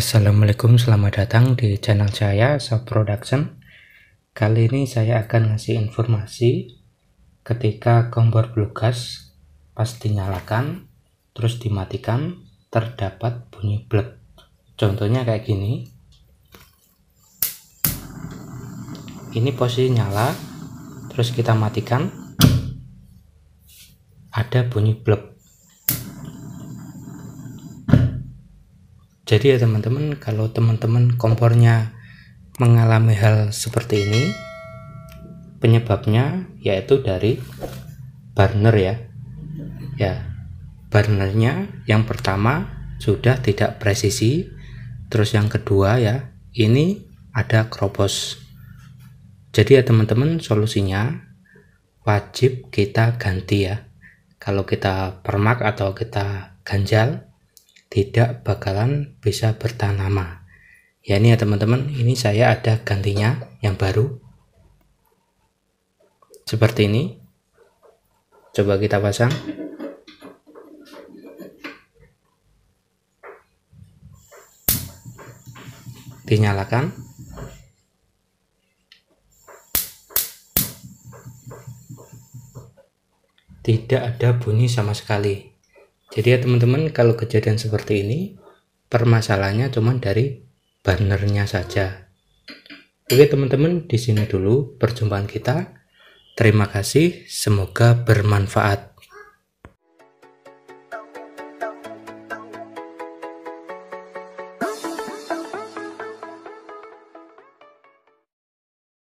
Assalamualaikum, selamat datang di channel saya Sub Production. Kali ini saya akan ngasih informasi ketika kompor blue gas pas dinyalakan terus dimatikan terdapat bunyi blek. Contohnya kayak gini. Ini posisi nyala terus kita matikan ada bunyi blek. jadi ya teman-teman kalau teman-teman kompornya mengalami hal seperti ini penyebabnya yaitu dari burner ya ya burnernya yang pertama sudah tidak presisi terus yang kedua ya ini ada kropos jadi ya teman-teman solusinya wajib kita ganti ya kalau kita permak atau kita ganjal tidak bakalan bisa bertahan lama ya ini ya teman-teman ini saya ada gantinya yang baru seperti ini coba kita pasang dinyalakan tidak ada bunyi sama sekali jadi ya teman-teman kalau kejadian seperti ini permasalahannya cuman dari bannernya saja. Oke teman-teman di sini dulu perjumpaan kita. Terima kasih, semoga bermanfaat.